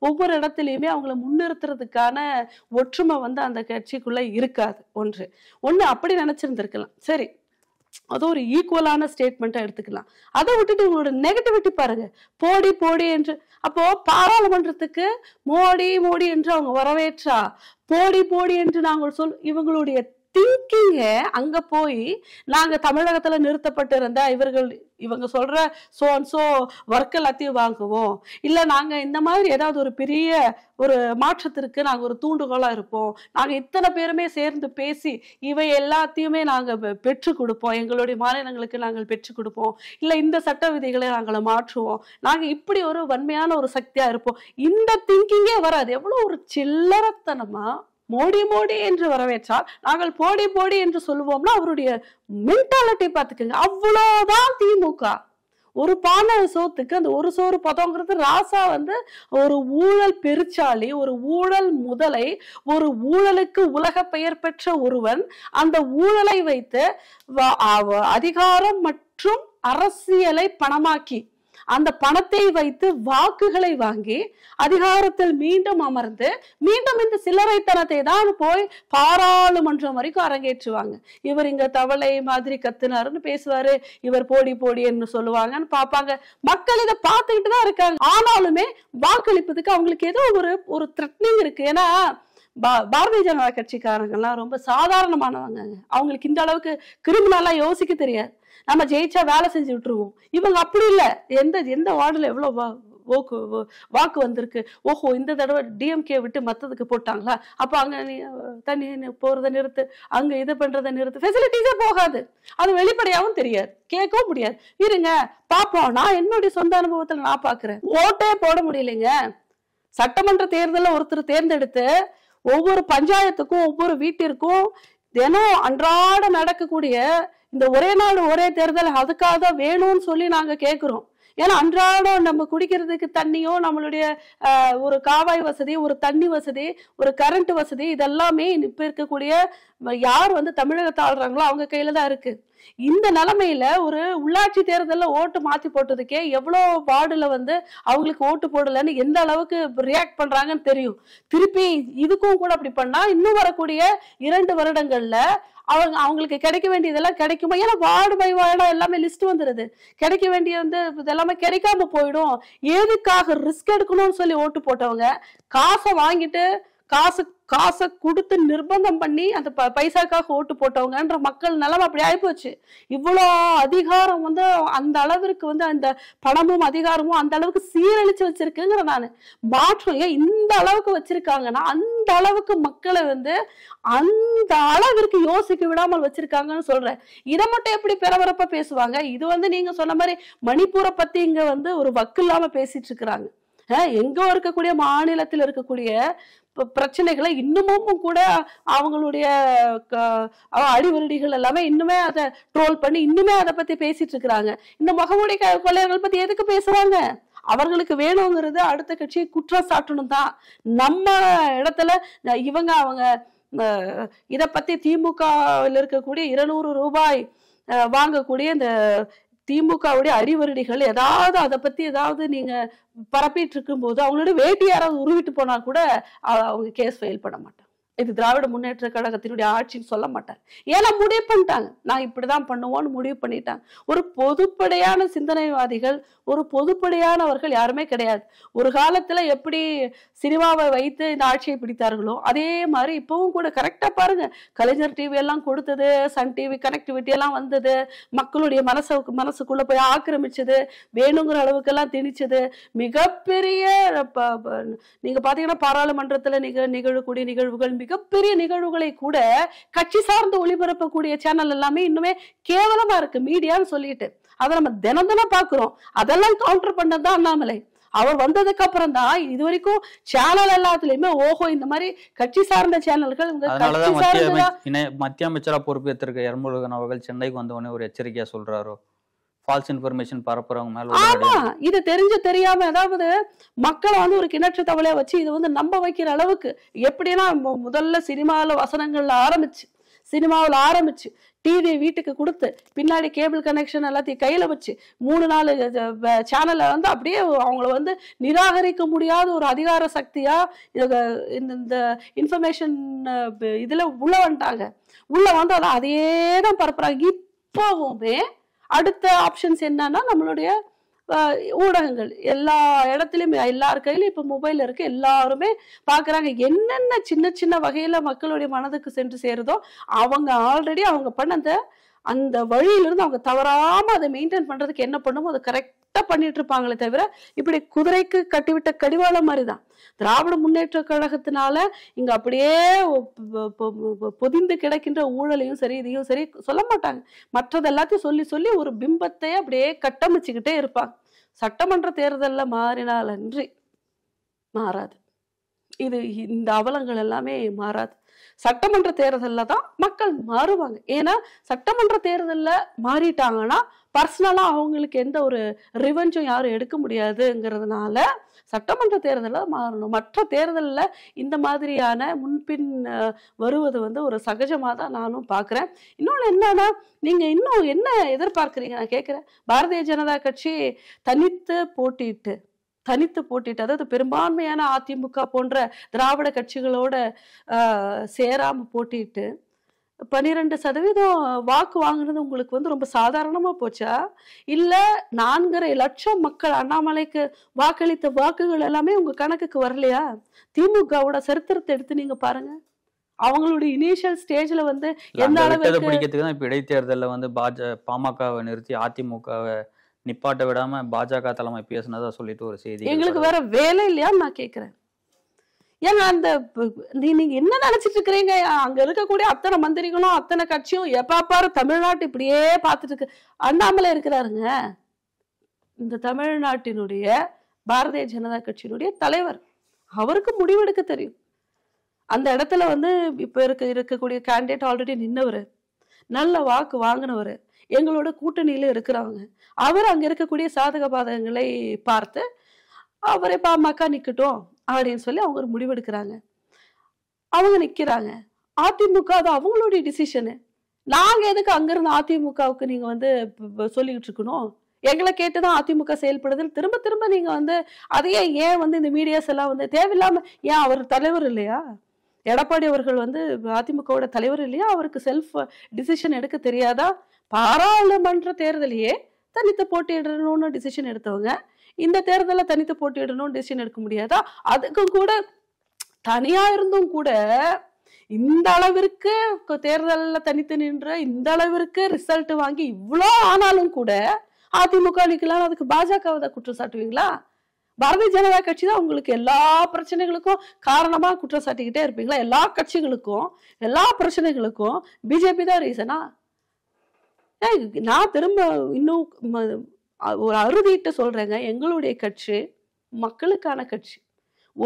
ஒவ்வொரு இடத்துலையுமே அவங்கள முன்னிறுத்துறதுக்கான ஒற்றுமை வந்து அந்த கட்சிக்குள்ள இருக்காது ஒன்று ஒன்று அப்படி நினைச்சிருந்திருக்கலாம் சரி அது ஒரு ஈக்குவலான ஸ்டேட்மெண்ட்டாக எடுத்துக்கலாம் அதை விட்டுட்டு உங்களோட நெகட்டிவிட்டி பாருங்க போடி போடி என்று அப்போ பாராளுமன்றத்துக்கு மோடி மோடி என்று அவங்க வரவேற்றா போடி போடி என்று நாங்கள் சொல் இவங்களுடைய திங்கிங்க அங்க போய் நாங்க தமிழகத்துல நிறுத்தப்பட்டு இருந்தா இவர்கள் இவங்க சொல்ற சோ அண்ட் சோ ஒர்க் எல்லாத்தையும் வாங்குவோம் இல்ல நாங்க இந்த மாதிரி ஏதாவது ஒரு பெரிய ஒரு மாற்றத்திற்கு நாங்க ஒரு தூண்டுகோலா இருப்போம் நாங்க இத்தனை பேருமே சேர்ந்து பேசி இவை எல்லாத்தையுமே நாங்க பெற்றுக் கொடுப்போம் எங்களுடைய மாநிலங்களுக்கு நாங்கள் பெற்றுக் கொடுப்போம் இல்ல இந்த சட்ட விதிகளை நாங்கள் மாற்றுவோம் நாங்க இப்படி ஒரு வன்மையான ஒரு சக்தியா இருப்போம் இந்த திங்கிங்கே வராது எவ்வளவு ஒரு சில்லறத்தனமா மோடி மோடி என்று வரவேற்றால் நாங்கள் போடி போடி என்று சொல்லுவோம்னா அவருடைய மென்டாலிட்டி பார்த்துக்கோங்க அவ்வளோதான் திமுக ஒரு பானை சோத்துக்கு அந்த ஒரு சோறு பதங்கிறது ராசா வந்து ஒரு ஊழல் பெருச்சாளி ஒரு ஊழல் முதலை ஒரு ஊழலுக்கு உலக பெயர் பெற்ற ஒருவன் அந்த ஊழலை வைத்து அதிகாரம் மற்றும் அரசியலை பணமாக்கி அந்த பணத்தை வைத்து வாக்குகளை வாங்கி அதிகாரத்தில் மீண்டும் அமர்ந்து மீண்டும் இந்த சில்லறைத்தனத்தை தான் போய் பாராளுமன்றம் வரைக்கும் அரங்கேற்றுவாங்க இவர் இங்க தவளை மாதிரி கத்துனாருன்னு பேசுவாரு இவர் போடி போடி என்று சொல்லுவாங்கன்னு பார்ப்பாங்க மக்கள் இதை பார்த்துக்கிட்டு தான் இருக்காங்க ஆனாலுமே வாக்களிப்பதுக்கு அவங்களுக்கு ஏதோ ஒரு ஒரு த்ரெட்னிங் இருக்கு ஏன்னா பா பாரதிய ஜனதா கட்சிக்காரங்கெல்லாம் ரொம்ப சாதாரணமானவங்க அவங்களுக்கு இந்த அளவுக்கு கிரிமினலாக யோசிக்க தெரியாது நம்ம ஜெயிச்சா வேலை செஞ்சு விட்டுருவோம் இவங்க அப்படி இல்லை எந்த எந்த வார்டில் எவ்வளோ ஓக்கு வாக்கு வந்திருக்கு ஓஹோ இந்த தடவை டிஎம்கே விட்டு மற்றதுக்கு போட்டாங்களா அப்போ அங்கே நீ தண்ணி போகிறதை நிறுத்து அங்கே இது பண்ணுறதை நிறுத்து ஃபெசிலிட்டிஸே போகாது அது வெளிப்படையாகவும் தெரியாது கேட்கவும் முடியாது இருங்க பார்ப்போம் நான் என்னுடைய சொந்த அனுபவத்தில் நான் பார்க்குறேன் ஓட்டே போட முடியலைங்க சட்டமன்ற தேர்தலில் ஒருத்தர் தேர்ந்தெடுத்து ஒவ்வொரு பஞ்சாயத்துக்கும் ஒவ்வொரு வீட்டிற்கும் தினம் அன்றாட நடக்கக்கூடிய இந்த ஒரே நாள் ஒரே தேர்தல் அதுக்காக தான் வேணும்னு சொல்லி நாங்க கேட்கிறோம் ஏன்னா அன்றாடம் நம்ம குடிக்கிறதுக்கு தண்ணியோ நம்மளுடைய ஒரு காவாய் வசதி ஒரு தண்ணி வசதி ஒரு கரண்ட் வசதி இதெல்லாமே இப்ப இருக்கக்கூடிய யார் வந்து தமிழகத்தை ஆள்றாங்களோ அவங்க கையில தான் இருக்கு இந்த நிலைமையில ஒரு உள்ளாட்சி தேர்தலில் ஓட்டு மாத்தி போட்டதுக்கே எவ்வளோ வார்டுல வந்து அவங்களுக்கு ஓட்டு போடலன்னு எந்த அளவுக்கு ரியாக்ட் பண்றாங்கன்னு தெரியும் திருப்பி இதுக்கும் கூட அப்படி பண்ணா இன்னும் வரக்கூடிய இரண்டு வருடங்கள்ல அவங்க அவங்களுக்கு கிடைக்க வேண்டியதெல்லாம் கிடைக்குமா ஏன்னா வார்டு பை வார்டா எல்லாமே லிஸ்ட் வந்துருது கிடைக்க வேண்டிய வந்து இதெல்லாமே கிடைக்காம போயிடும் எதுக்காக ரிஸ்க் எடுக்கணும்னு சொல்லி ஓட்டு போட்டவங்க காசை வாங்கிட்டு காசு காசை கொடுத்து நிர்பந்தம் பண்ணி அந்த ப பைசாக்காக ஓட்டு போட்டவங்கன்ற மக்கள் நிலம் அப்படி ஆயிப்போச்சு இவ்வளோ அதிகாரம் வந்து அந்த அளவிற்கு வந்து அந்த பணமும் அதிகாரமும் அந்த அளவுக்கு சீரழிச்சு வச்சிருக்குங்கிற நான் மாற்றம் ஏன் இந்த அளவுக்கு வச்சிருக்காங்கன்னா அந்த அளவுக்கு மக்களை வந்து அந்த அளவிற்கு யோசிக்க விடாமல் வச்சிருக்காங்கன்னு சொல்றேன் இதை மட்டும் எப்படி பிறவரப்ப பேசுவாங்க இது வந்து நீங்க சொன்ன மாதிரி மணிப்பூரை பத்தி இங்க வந்து ஒரு வக்கு இல்லாம பேசிட்டு இருக்கிறாங்க எங்க இருக்கக்கூடிய மாநிலத்தில் இருக்கக்கூடிய பிரச்சனைகளை இன்னமும் கூட அவங்களுடைய அடிவருடிகள் எல்லாமே இன்னுமே அதை ட்ரோல் பண்ணி இன்னுமே அதை பத்தி பேசிட்டு இருக்கிறாங்க இந்த முகமூடி கொள்ளையர்கள் பத்தி எதுக்கு பேசுறாங்க அவர்களுக்கு வேணுங்கிறது அடுத்த கட்சியை குற்றம் சாட்டணும் தான் நம்ம இடத்துல இவங்க அவங்க இதை பத்தி திமுகவில் இருக்கக்கூடிய இருநூறு ரூபாய் வாங்கக்கூடிய இந்த திமுகவுடைய அறிவருடிகள் ஏதாவது அதை பத்தி ஏதாவது நீங்க பரப்பிட்டு இருக்கும் போது அவங்களோட வேட்டி யாராவது உருவிட்டு போனா கூட அவங்க கேஸ் ஃபைல் பண்ண மாட்டாங்க இது திராவிட முன்னேற்ற கழகத்தினுடைய ஆட்சின்னு சொல்ல மாட்டார் ஏன்னா முடிவு பண்ணிட்டாங்க நான் இப்படிதான் பண்ணுவோன்னு முடிவு பண்ணிட்டாங்க ஒரு பொதுப்படையான சிந்தனைவாதிகள் ஒரு பொதுப்படையானவர்கள் யாருமே கிடையாது ஒரு காலத்துல எப்படி சினிமாவை வைத்து இந்த ஆட்சியை பிடித்தார்களோ அதே மாதிரி இப்பவும் கூட கரெக்டா பாருங்க கலைஞர் டிவி எல்லாம் கொடுத்தது சன் டிவி கனெக்டிவிட்டி எல்லாம் வந்தது மக்களுடைய மனசுக்கு மனசுக்குள்ள போய் ஆக்கிரமிச்சது வேணுங்கிற அளவுக்கு எல்லாம் திணிச்சது மிகப்பெரிய நீங்க பாத்தீங்கன்னா பாராளுமன்றத்துல நிக நிகழக்கூடிய நிகழ்வுகள் மிகப்பெரிய நிகழ்வுகளை கூட கட்சி சார்ந்து ஒளிபரப்பக்கூடிய சேனல் எல்லாமே இன்னுமே கேவலமா இருக்கு மீடியான்னு சொல்லிட்டு அதை நம்ம தினம் தினம் பாக்குறோம் அதெல்லாம் கவுண்டர் பண்ணதான் அண்ணாமலை அவர் வந்ததுக்கு அப்புறம் தான் இது வரைக்கும் சேனல் எல்லாத்துலயுமே ஓஹோ இந்த மாதிரி கட்சி சார்ந்த சேனல்கள் மத்திய அமைச்சரா பொறுப்பேற்றிருக்க எர்முருகன் அவர்கள் சென்னைக்கு வந்தவொடனே ஒரு எச்சரிக்கையா சொல்றாரோ ஃபால்ஸ் இன்ஃபர்மேஷன் பரப்புறவங்க மேல ஆமா இது தெரிஞ்சு தெரியாம அதாவது மக்களை வந்து ஒரு கிணற்று தவளையா வச்சு இது வந்து நம்ப வைக்கிற அளவுக்கு எப்படின்னா முதல்ல சினிமாவில் வசனங்கள்ல ஆரம்பிச்சு சினிமாவில் ஆரம்பிச்சு டிவி வீட்டுக்கு கொடுத்து பின்னாடி கேபிள் கனெக்ஷன் எல்லாத்தையும் கையில் வச்சு மூணு நாலு சேனலை வந்து அப்படியே அவங்கள வந்து நிராகரிக்க முடியாத ஒரு அதிகார சக்தியாக இந்த இன்ஃபர்மேஷன் இதில் உள்ள வந்துட்டாங்க உள்ளே வந்து அதை அதே தான் பரப்புகிறாங்க இப்போவுமே அடுத்த ஆப்ஷன்ஸ் என்னன்னா நம்மளுடைய ஊடகங்கள் எல்லா இடத்துலையும் எல்லார் கையிலும் இப்போ மொபைல் இருக்கு எல்லாருமே பார்க்குறாங்க என்னென்ன சின்ன சின்ன வகையில் மக்களுடைய மனதுக்கு சென்று சேருதோ அவங்க ஆல்ரெடி அவங்க பண்ண அந்த அந்த வழியிலிருந்து அவங்க தவறாமல் அதை மெயின்டைன் பண்ணுறதுக்கு என்ன பண்ணுமோ அதை கரெக்ட் கரெக்டா பண்ணிட்டு இருப்பாங்களே தவிர இப்படி குதிரைக்கு கட்டிவிட்ட கடிவாளம் மாதிரிதான் திராவிட முன்னேற்ற கழகத்தினால இங்க அப்படியே பொதிந்து கிடக்கின்ற ஊழலையும் சரி இதையும் சரி சொல்ல மாட்டாங்க மற்றது எல்லாத்தையும் சொல்லி சொல்லி ஒரு பிம்பத்தை அப்படியே கட்டமைச்சுக்கிட்டே இருப்பாங்க சட்டமன்ற தேர்தல்ல மாறினால் அன்றி மாறாது இது இந்த அவலங்கள் எல்லாமே மாறாது சட்டமன்ற தேர்தலில் தான் மக்கள் மாறுவாங்க ஏன்னா சட்டமன்ற தேர்தலில் மாறிட்டாங்கன்னா பர்சனலாக அவங்களுக்கு எந்த ஒரு ரிவெஞ்சும் யாரும் எடுக்க முடியாதுங்கிறதுனால சட்டமன்ற தேர்தலில் மாறணும் மற்ற தேர்தலில் இந்த மாதிரியான முன்பின் வருவது வந்து ஒரு சகஜமாக தான் நானும் பார்க்குறேன் இன்னொன்று என்னன்னா நீங்கள் இன்னும் என்ன எதிர்பார்க்குறீங்க நான் கேட்குறேன் பாரதிய ஜனதா கட்சி தனித்து போட்டிட்டு தனித்து போட்டிட்டு அதாவது பெரும்பான்மையான அதிமுக போன்ற திராவிட கட்சிகளோட சேராமல் போட்டிட்டு பன்னிரெண்டு சதவீதம் வாக்கு வாங்கினது உங்களுக்கு வந்து ரொம்ப சாதாரணமாக போச்சா இல்லை நான்கரை லட்சம் மக்கள் அண்ணாமலைக்கு வாக்களித்த வாக்குகள் எல்லாமே உங்கள் கணக்குக்கு வரலையா திமுகவோட சரித்திரத்தை எடுத்து நீங்கள் பாருங்கள் அவங்களுடைய இனிஷியல் ஸ்டேஜ்ல வந்து எந்த அளவுக்கு பிடிக்கிறதுக்கு தான் இப்போ இடைத்தேர்தலில் வந்து பாஜ பாமகவை நிறுத்தி அதிமுகவை நிப்பாட்ட விடாம பாஜக தலைமை பேசுனதா சொல்லிட்டு ஒரு செய்தி எங்களுக்கு வேற வேலை இல்லையான்னு நான் கேட்கிறேன் ஏன்னா அந்த நீங்க என்ன நினைச்சிட்டு இருக்கிறீங்க அங்க இருக்கக்கூடிய அத்தனை மந்திரிகளும் அத்தனை கட்சியும் எப்பாப்பாரு தமிழ்நாட்டு இப்படியே பார்த்துட்டு இருக்கு அண்ணாமலை இருக்கிறாருங்க இந்த தமிழ்நாட்டினுடைய பாரதிய ஜனதா கட்சியினுடைய தலைவர் அவருக்கு முடிவெடுக்க தெரியும் அந்த இடத்துல வந்து இப்போ இருக்க இருக்கக்கூடிய கேண்டிடேட் ஆல்ரெடி நின்னவர் நல்ல வாக்கு வாங்கினவர் எங்களோட கூட்டணியில இருக்கிறவங்க அவர் அங்க இருக்கக்கூடிய சாதக பாதகங்களை பார்த்து அவரே பாமக நிற்கட்டும் அப்படின்னு சொல்லி அவங்க ஒரு முடிவெடுக்கிறாங்க அவங்க நிற்கிறாங்க அதிமுக அது அவங்களுடைய டிசிஷனு நாங்கள் எதுக்கு அங்கேருந்து அதிமுகவுக்கு நீங்கள் வந்து சொல்லிக்கிட்டு இருக்கணும் எங்களை கேட்டு தான் அதிமுக செயல்படுதல் திரும்ப திரும்ப நீங்கள் வந்து அதையே ஏன் வந்து இந்த மீடியாஸ் எல்லாம் வந்து தேவையில்லாமல் ஏன் அவர் தலைவர் இல்லையா எடப்பாடி அவர்கள் வந்து அதிமுகவோட தலைவர் இல்லையா அவருக்கு செல்ஃப் டிசிஷன் எடுக்க தெரியாதா பாராளுமன்ற தேர்தலையே தனித்து போட்டியிடணும்னு டிசிஷன் எடுத்தவங்க இந்த தேர்தலில் தனித்து போட்டியிடணும்னு டெசிஷன் எடுக்க முடியாதா அதுக்கும் கூட தனியா இருந்தும் கூட இந்த அளவிற்கு தேர்தலில் தனித்து நின்ற இந்த அளவிற்கு ரிசல்ட் வாங்கி இவ்வளோ ஆனாலும் கூட அதிமுக அளிக்கலாம் அதுக்கு பாஜகவை தான் குற்றம் சாட்டுவீங்களா பாரதிய ஜனதா கட்சி தான் உங்களுக்கு எல்லா பிரச்சனைகளுக்கும் காரணமாக குற்றம் சாட்டிக்கிட்டே இருப்பீங்களா எல்லா கட்சிகளுக்கும் எல்லா பிரச்சனைகளுக்கும் பிஜேபி தான் ரீசனா நான் திரும்ப இன்னும் ஒரு அறுதிட்டு சொல்கிறேங்க எங்களுடைய கட்சி மக்களுக்கான கட்சி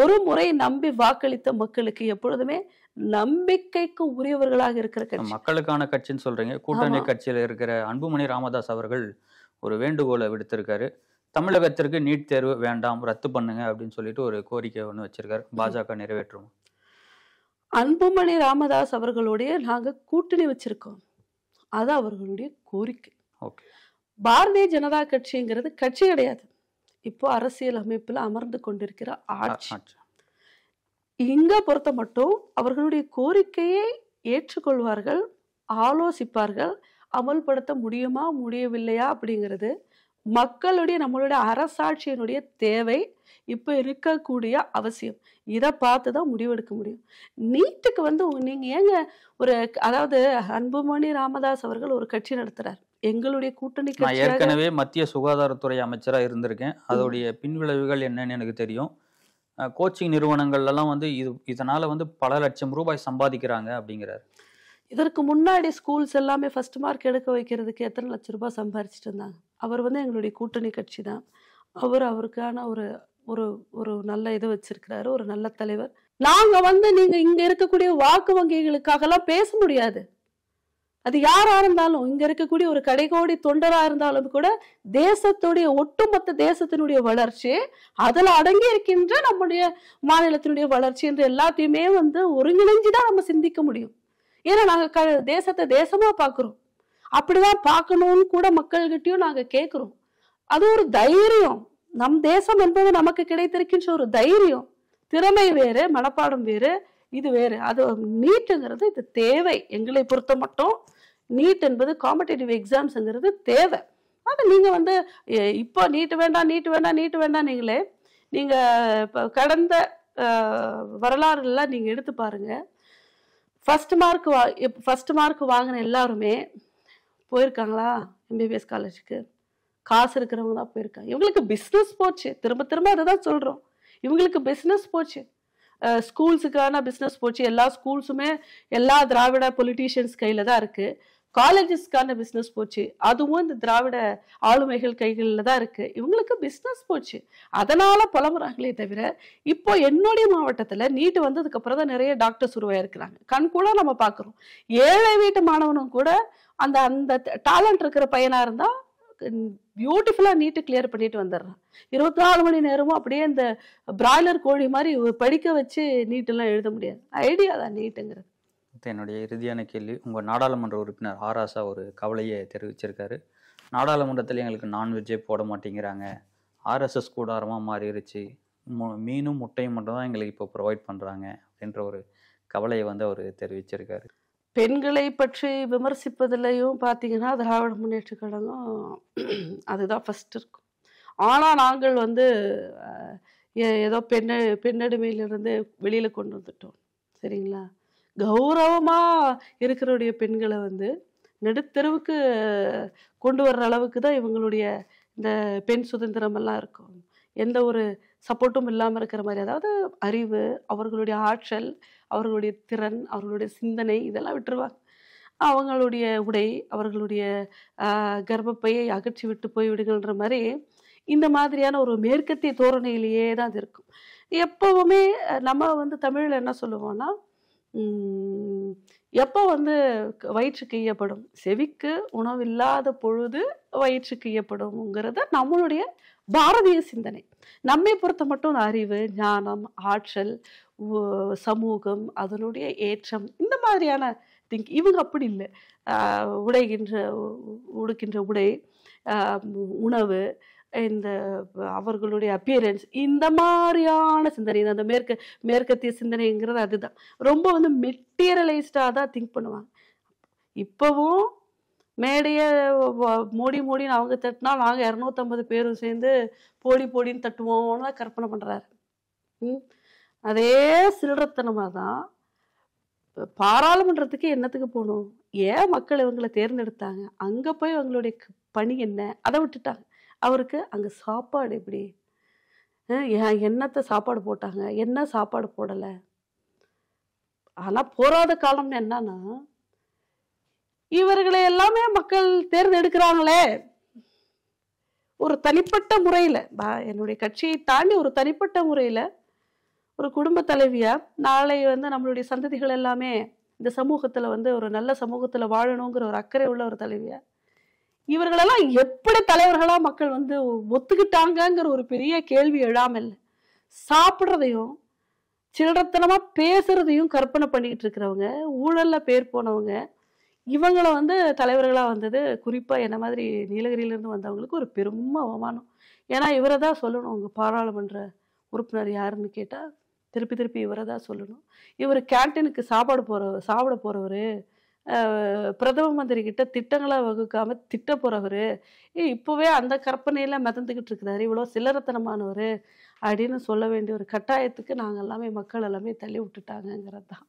ஒரு முறை நம்பி வாக்களித்த மக்களுக்கு எப்பொழுதுமே நம்பிக்கைக்கு உரியவர்களாக இருக்கிற கட்சி மக்களுக்கான கட்சின்னு சொல்றீங்க கூட்டணி கட்சியில் இருக்கிற அன்புமணி ராமதாஸ் அவர்கள் ஒரு வேண்டுகோளை விடுத்திருக்காரு தமிழகத்திற்கு நீட் தேர்வு வேண்டாம் ரத்து பண்ணுங்க அப்படின்னு சொல்லிட்டு ஒரு கோரிக்கை ஒன்று வச்சிருக்காரு பாஜக நிறைவேற்றும் அன்புமணி ராமதாஸ் அவர்களுடைய நாங்கள் கூட்டணி வச்சிருக்கோம் அது அவர்களுடைய கோரிக்கை ஓகே பாரதிய ஜனதா கட்சிங்கிறது கட்சி கிடையாது இப்போ அரசியல் அமைப்பில் அமர்ந்து கொண்டிருக்கிற ஆட்சி இங்க பொறுத்த மட்டும் அவர்களுடைய கோரிக்கையை ஏற்றுக்கொள்வார்கள் ஆலோசிப்பார்கள் அமல்படுத்த முடியுமா முடியவில்லையா அப்படிங்கிறது மக்களுடைய நம்மளுடைய அரசாட்சியினுடைய தேவை இப்போ இருக்கக்கூடிய அவசியம் இதை பார்த்து தான் முடிவெடுக்க முடியும் நீட்டுக்கு வந்து நீங்கள் ஏங்க ஒரு அதாவது அன்புமணி ராமதாஸ் அவர்கள் ஒரு கட்சி நடத்துகிறார் எங்களுடைய கூட்டணி நான் ஏற்கனவே மத்திய சுகாதாரத்துறை அமைச்சராக இருந்திருக்கேன் அதோடைய பின்விளைவுகள் என்னன்னு எனக்கு தெரியும் கோச்சிங் நிறுவனங்கள்லாம் வந்து இது இதனால் வந்து பல லட்சம் ரூபாய் சம்பாதிக்கிறாங்க அப்படிங்கிறார் இதற்கு முன்னாடி ஸ்கூல்ஸ் எல்லாமே ஃபர்ஸ்ட் மார்க் எடுக்க வைக்கிறதுக்கு எத்தனை லட்சம் ரூபாய் சம்பாரிச்சிட்டு இருந்தாங்க அவர் வந்து எங்களுடைய கூட்டணி கட்சி தான் அவர் அவருக்கான ஒரு ஒரு ஒரு நல்ல இது வச்சிருக்கிறாரு ஒரு நல்ல தலைவர் நாங்கள் வந்து நீங்கள் இங்கே இருக்கக்கூடிய வாக்கு வங்கிகளுக்காகலாம் பேச முடியாது அது யாரா இருந்தாலும் இங்க இருக்கக்கூடிய ஒரு கடைகோடி தொண்டரா இருந்தாலும் கூட தேசத்துடைய ஒட்டுமொத்த தேசத்தினுடைய வளர்ச்சி அதுல அடங்கி இருக்கின்ற நம்முடைய மாநிலத்தினுடைய வளர்ச்சி என்று எல்லாத்தையுமே வந்து ஒருங்கிணைஞ்சுதான் நம்ம சிந்திக்க முடியும் ஏன்னா நாங்க க தேசத்தை தேசமா பாக்குறோம் அப்படிதான் பார்க்கணும்னு கூட மக்கள்கிட்டயும் நாங்க கேட்கிறோம் அது ஒரு தைரியம் நம் தேசம் என்பது நமக்கு கிடைத்திருக்கின்ற ஒரு தைரியம் திறமை வேறு மனப்பாடம் வேறு இது வேறு அது நீட்டுங்கிறது இது தேவை எங்களை பொறுத்த மட்டும் நீட் என்பது காம்படேட்டிவ் எக்ஸாம்ஸுங்கிறது தேவை அது நீங்கள் வந்து இப்போ நீட் வேண்டாம் நீட் வேண்டாம் நீட் வேண்டாம் நீங்களே நீங்கள் இப்போ கடந்த வரலாறுலாம் நீங்கள் எடுத்து பாருங்கள் ஃபஸ்ட் மார்க் வா ஃபஸ்ட் மார்க் வாங்கின எல்லாருமே போயிருக்காங்களா எம்பிபிஎஸ் காலேஜுக்கு காசு இருக்கிறவங்க தான் போயிருக்காங்க இவங்களுக்கு பிஸ்னஸ் போச்சு திரும்ப திரும்ப அதை தான் சொல்கிறோம் இவங்களுக்கு பிஸ்னஸ் போச்சு ஸ்கூல்ஸுக்கான பிஸ்னஸ் போச்சு எல்லா ஸ்கூல்ஸுமே எல்லா திராவிட பொலிட்டீஷியன்ஸ் கையில் தான் இருக்குது காலேஜஸ்க்கான பிஸ்னஸ் போச்சு அதுவும் இந்த திராவிட ஆளுமைகள் கைகளில் தான் இருக்குது இவங்களுக்கு பிஸ்னஸ் போச்சு அதனால் புலம்புறாங்களே தவிர இப்போ என்னுடைய மாவட்டத்தில் நீட்டு வந்ததுக்கப்புறம் தான் நிறைய டாக்டர்ஸ் உருவாயிருக்கிறாங்க கண் கூட நம்ம பார்க்குறோம் ஏழை வீட்டு மாணவனும் கூட அந்த அந்த டேலண்ட் இருக்கிற பையனாக இருந்தால் பியூட்டிஃபுல்லாக நீட்டு கிளியர் பண்ணிட்டு வந்துடுறான் இருபத்தி நாலு மணி நேரமும் அப்படியே இந்த பிராய்லர் கோழி மாதிரி படிக்க வச்சு நீட்டெல்லாம் எழுத முடியாது ஐடியா தான் நீட்டுங்கிறது என்னுடைய இறுதியான கேள்வி உங்கள் நாடாளுமன்ற உறுப்பினர் ஆராசா ஒரு கவலையை தெரிவிச்சிருக்காரு நாடாளுமன்றத்தில் எங்களுக்கு நான்வெஜ்ஜே போட மாட்டேங்கிறாங்க ஆர்எஸ்எஸ் கூடாரமாக மாறிடுச்சு மீனும் முட்டையும் மட்டும்தான் எங்களுக்கு இப்போ ப்ரொவைட் பண்ணுறாங்க அப்படின்ற ஒரு கவலையை வந்து அவர் தெரிவிச்சிருக்காரு பெண்களை பற்றி விமர்சிப்பதிலையும் பார்த்தீங்கன்னா திராவிட முன்னேற்ற கழகம் அதுதான் ஃபஸ்ட் இருக்கும் ஆனால் நாங்கள் வந்து ஏதோ பெண்ணு பெண்ணடிமையிலிருந்து வெளியில் கொண்டு வந்துட்டோம் சரிங்களா கௌரவமாக இருக்கிறவுடைய பெண்களை வந்து நடுத்தெருவுக்கு கொண்டு வர்ற அளவுக்கு தான் இவங்களுடைய இந்த பெண் சுதந்திரமெல்லாம் இருக்கும் எந்த ஒரு சப்போர்ட்டும் இல்லாமல் இருக்கிற மாதிரி அதாவது அறிவு அவர்களுடைய ஆற்றல் அவர்களுடைய திறன் அவர்களுடைய சிந்தனை இதெல்லாம் விட்டுருவாங்க அவங்களுடைய உடை அவர்களுடைய கர்ப்பப்பையை அகற்றி விட்டு போய்விடுங்கன்ற மாதிரி இந்த மாதிரியான ஒரு மேற்கத்திய தோரணையிலேயே தான் அது இருக்கும் எப்பவுமே நம்ம வந்து தமிழில் என்ன சொல்லுவோம்னா எப்போ வந்து வயிற்றுக்கு ஈயப்படும் செவிக்கு உணவில்லாத பொழுது வயிற்றுக்கு ஈயப்படும்ங்கிறது நம்மளுடைய பாரதிய சிந்தனை நம்மை பொறுத்த மட்டும் அறிவு ஞானம் ஆற்றல் சமூகம் அதனுடைய ஏற்றம் இந்த மாதிரியான திங்க் இவங்க அப்படி இல்லை உடைகின்ற உடுக்கின்ற உடை உணவு இந்த அவர்களுடைய அப்பியரன்ஸ் இந்த மாதிரியான சிந்தனை அந்த மேற்கு மேற்கத்திய சிந்தனைங்கிறது அதுதான் ரொம்ப வந்து மெட்டீரியலைஸ்டாக தான் திங்க் பண்ணுவாங்க இப்போவும் மேடையை மோடி மோடின்னு அவங்க தட்டினா நாங்கள் இரநூத்தம்பது பேரும் சேர்ந்து போடி போடின்னு தட்டுவோம்னு தான் கற்பனை பண்ணுறாரு அதே சில்லறத்தனமாக தான் பாராளுமன்றத்துக்கு என்னத்துக்கு போகணும் ஏன் மக்கள் இவங்களை தேர்ந்தெடுத்தாங்க அங்கே போய் அவங்களுடைய பணி என்ன அதை விட்டுட்டாங்க அவருக்கு அங்கே சாப்பாடு எப்படி என்னத்தை சாப்பாடு போட்டாங்க என்ன சாப்பாடு போடலை ஆனால் போராத காலம் என்னன்னா இவர்களை எல்லாமே மக்கள் தேர்ந்தெடுக்கிறாங்களே ஒரு தனிப்பட்ட முறையில் என்னுடைய கட்சியை தாண்டி ஒரு தனிப்பட்ட முறையில் ஒரு குடும்ப தலைவியாக நாளை வந்து நம்மளுடைய சந்ததிகள் எல்லாமே இந்த சமூகத்தில் வந்து ஒரு நல்ல சமூகத்தில் வாழணுங்கிற ஒரு அக்கறை உள்ள ஒரு தலைவியாக இவர்களெல்லாம் எப்படி தலைவர்களா மக்கள் வந்து ஒத்துக்கிட்டாங்கங்கிற ஒரு பெரிய கேள்வி எழாமல் இல்லை சாப்பிட்றதையும் சில்லறத்தனமா பேசுறதையும் கற்பனை பண்ணிக்கிட்டு இருக்கிறவங்க ஊழல்ல பேர் போனவங்க இவங்கள வந்து தலைவர்களாக வந்தது குறிப்பாக என்ன மாதிரி இருந்து வந்தவங்களுக்கு ஒரு பெரும் அவமானம் ஏன்னா இவரை தான் சொல்லணும் உங்கள் பாராளுமன்ற உறுப்பினர் யாருன்னு கேட்டால் திருப்பி திருப்பி இவரை தான் சொல்லணும் இவர் கேன்டீனுக்கு சாப்பாடு போற சாப்பிட போகிறவர் பிரதம மந்திரி கிட்ட திட்டங்களை வகுக்காம திட்ட போறவர் இப்போவே அந்த கற்பனையில் மிதந்துக்கிட்டு இருக்கிறாரு இவ்வளோ சிலரத்தனமானவர் அப்படின்னு சொல்ல வேண்டிய ஒரு கட்டாயத்துக்கு நாங்கள் எல்லாமே மக்கள் எல்லாமே தள்ளி விட்டுட்டாங்கங்கிறது தான்